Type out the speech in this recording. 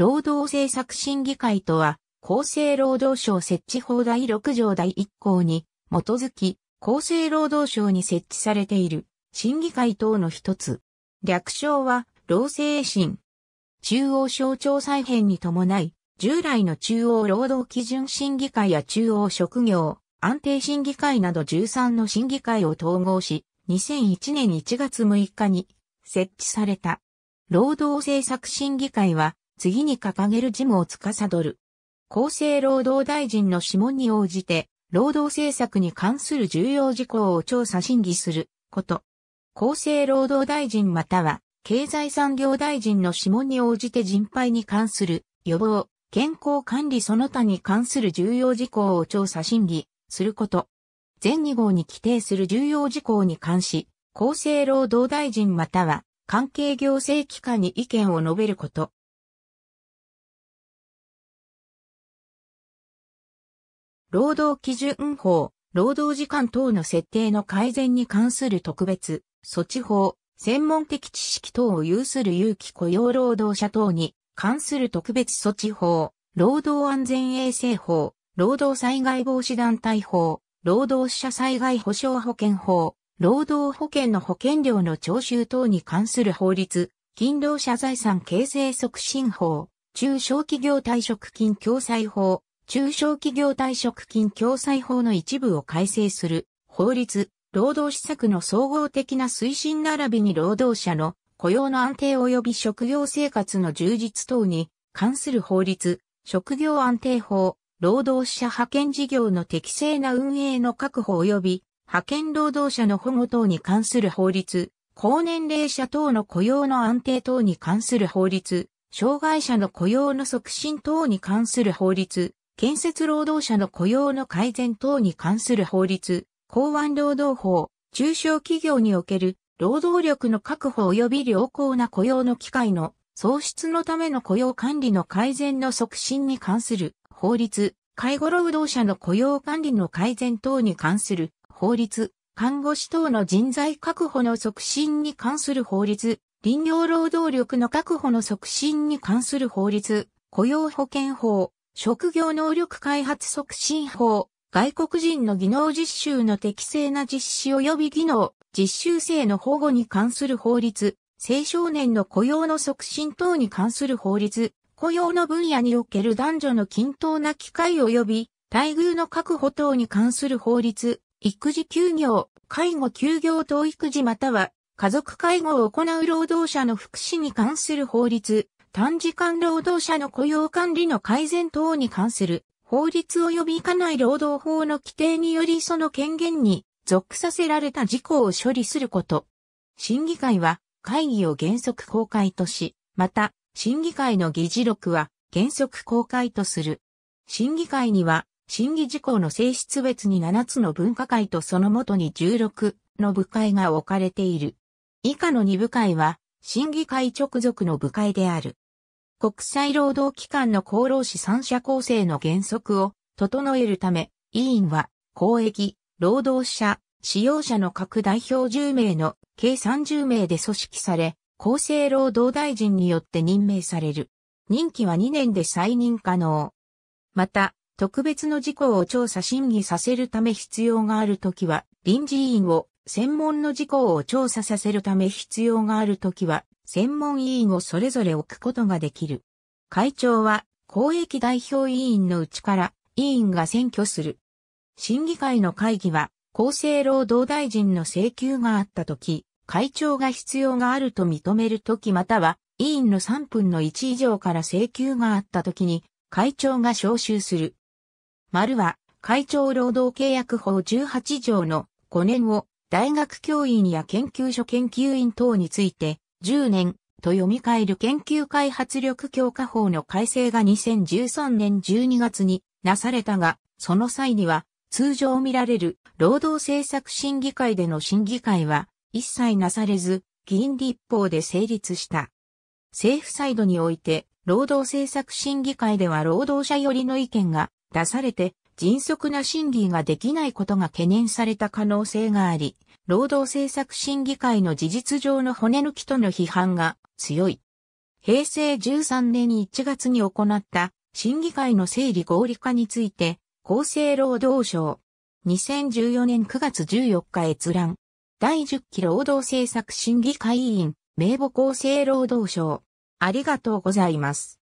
労働政策審議会とは、厚生労働省設置法第6条第1項に基づき、厚生労働省に設置されている審議会等の一つ。略称は、労政審。中央省庁再編に伴い、従来の中央労働基準審議会や中央職業、安定審議会など13の審議会を統合し、2001年1月6日に設置された。労働政策審議会は次に掲げる事務を司る。厚生労働大臣の諮問に応じて、労働政策に関する重要事項を調査審議すること。厚生労働大臣または、経済産業大臣の諮問に応じて人肺に関する予防、健康管理その他に関する重要事項を調査審議すること。全2号に規定する重要事項に関し、厚生労働大臣または関係行政機関に意見を述べること。労働基準法、労働時間等の設定の改善に関する特別、措置法、専門的知識等を有する有期雇用労働者等に関する特別措置法、労働安全衛生法、労働災害防止団体法、労働者災害保障保険法、労働保険の保険料の徴収等に関する法律、勤労者財産形成促進法、中小企業退職金共済法、中小企業退職金共済法の一部を改正する法律、労働施策の総合的な推進並びに労働者の雇用の安定及び職業生活の充実等に関する法律、職業安定法、労働者派遣事業の適正な運営の確保及び派遣労働者の保護等に関する法律、高年齢者等の雇用の安定等に関する法律、障害者の雇用の促進等に関する法律、建設労働者の雇用の改善等に関する法律、公安労働法、中小企業における労働力の確保及び良好な雇用の機会の創出のための雇用管理の改善の促進に関する法律、介護労働者の雇用管理の改善等に関する法律、看護師等の人材確保の促進に関する法律、林業労働力の確保の促進に関する法律、雇用保険法、職業能力開発促進法、外国人の技能実習の適正な実施及び技能、実習生の保護に関する法律、青少年の雇用の促進等に関する法律、雇用の分野における男女の均等な機会及び待遇の確保等に関する法律、育児休業、介護休業等育児または家族介護を行う労働者の福祉に関する法律、短時間労働者の雇用管理の改善等に関する法律及び家内労働法の規定によりその権限に属させられた事項を処理すること。審議会は会議を原則公開とし、また、審議会の議事録は原則公開とする。審議会には、審議事項の性質別に7つの分科会とその元に16の部会が置かれている。以下の2部会は、審議会直属の部会である。国際労働機関の厚労士三者構成の原則を整えるため、委員は公益、労働者、使用者の各代表10名の計30名で組織され、厚生労働大臣によって任命される。任期は2年で再任可能。また、特別の事項を調査審議させるため必要があるときは、臨時委員を専門の事項を調査させるため必要があるときは、専門委員をそれぞれ置くことができる。会長は、公益代表委員のうちから、委員が選挙する。審議会の会議は、厚生労働大臣の請求があったとき、会長が必要があると認めるときまたは、委員の3分の1以上から請求があったときに、会長が招集する。丸は、会長労働契約法18条の5年を大学教員や研究所研究員等について、10年と読み替える研究開発力強化法の改正が2013年12月になされたが、その際には、通常見られる労働政策審議会での審議会は一切なされず、議員立法で成立した。政府サイドにおいて、労働政策審議会では労働者寄りの意見が出されて、迅速な審議ができないことが懸念された可能性があり、労働政策審議会の事実上の骨抜きとの批判が強い。平成13年1月に行った審議会の整理合理化について、厚生労働省、2014年9月14日閲覧、第10期労働政策審議会委員、名簿厚生労働省、ありがとうございます。